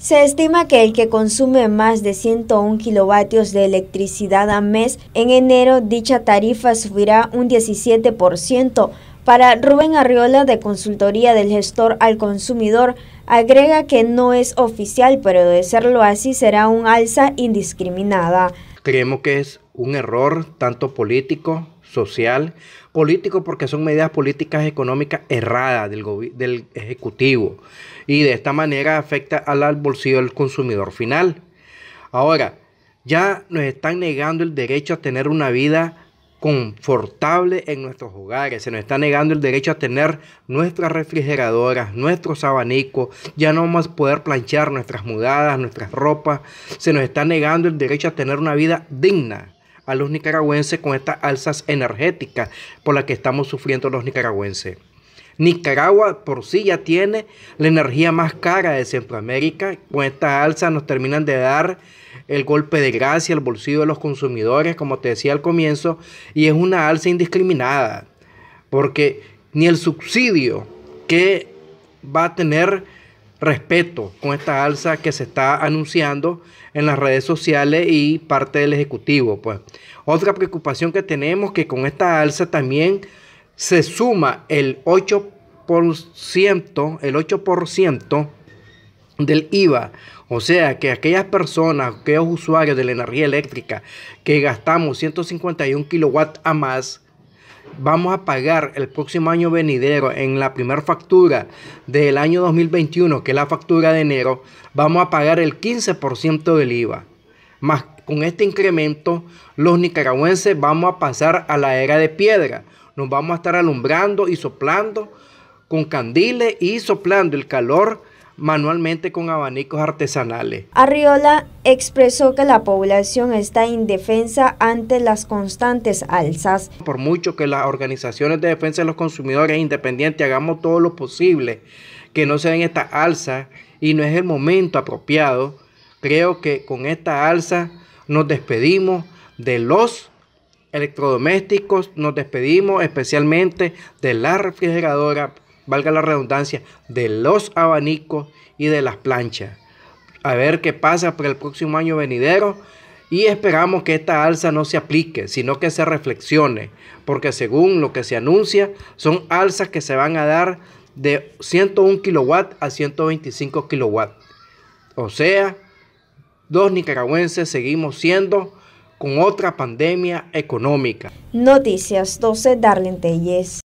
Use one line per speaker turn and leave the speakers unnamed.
Se estima que el que consume más de 101 kilovatios de electricidad a mes, en enero dicha tarifa subirá un 17%. Para Rubén Arriola de Consultoría del Gestor al Consumidor, agrega que no es oficial, pero de serlo así será un alza indiscriminada
creemos que es un error tanto político, social, político porque son medidas políticas económicas erradas del, del Ejecutivo y de esta manera afecta al bolsillo del consumidor final. Ahora, ya nos están negando el derecho a tener una vida confortable en nuestros hogares. Se nos está negando el derecho a tener nuestras refrigeradoras, nuestros abanicos. Ya no vamos a poder planchar nuestras mudadas, nuestras ropas. Se nos está negando el derecho a tener una vida digna a los nicaragüenses con estas alzas energéticas por las que estamos sufriendo los nicaragüenses. Nicaragua por sí ya tiene la energía más cara de Centroamérica. Con estas alzas nos terminan de dar el golpe de gracia el bolsillo de los consumidores, como te decía al comienzo, y es una alza indiscriminada, porque ni el subsidio que va a tener respeto con esta alza que se está anunciando en las redes sociales y parte del Ejecutivo. Pues. Otra preocupación que tenemos que con esta alza también se suma el 8%, el 8% del IVA. O sea que aquellas personas, aquellos usuarios de la energía eléctrica que gastamos 151 kilowatt a más, vamos a pagar el próximo año venidero en la primera factura del año 2021, que es la factura de enero, vamos a pagar el 15% del IVA. Más con este incremento, los nicaragüenses vamos a pasar a la era de piedra. Nos vamos a estar alumbrando y soplando con candiles y soplando el calor manualmente con abanicos artesanales.
Arriola expresó que la población está indefensa ante las constantes alzas.
Por mucho que las organizaciones de defensa de los consumidores independientes hagamos todo lo posible que no se den esta alza, y no es el momento apropiado, creo que con esta alza nos despedimos de los electrodomésticos, nos despedimos especialmente de la refrigeradora valga la redundancia, de los abanicos y de las planchas. A ver qué pasa para el próximo año venidero y esperamos que esta alza no se aplique, sino que se reflexione, porque según lo que se anuncia, son alzas que se van a dar de 101 kilowatt a 125 kilowatt. O sea, dos nicaragüenses seguimos siendo con otra pandemia económica.
Noticias 12 Darlene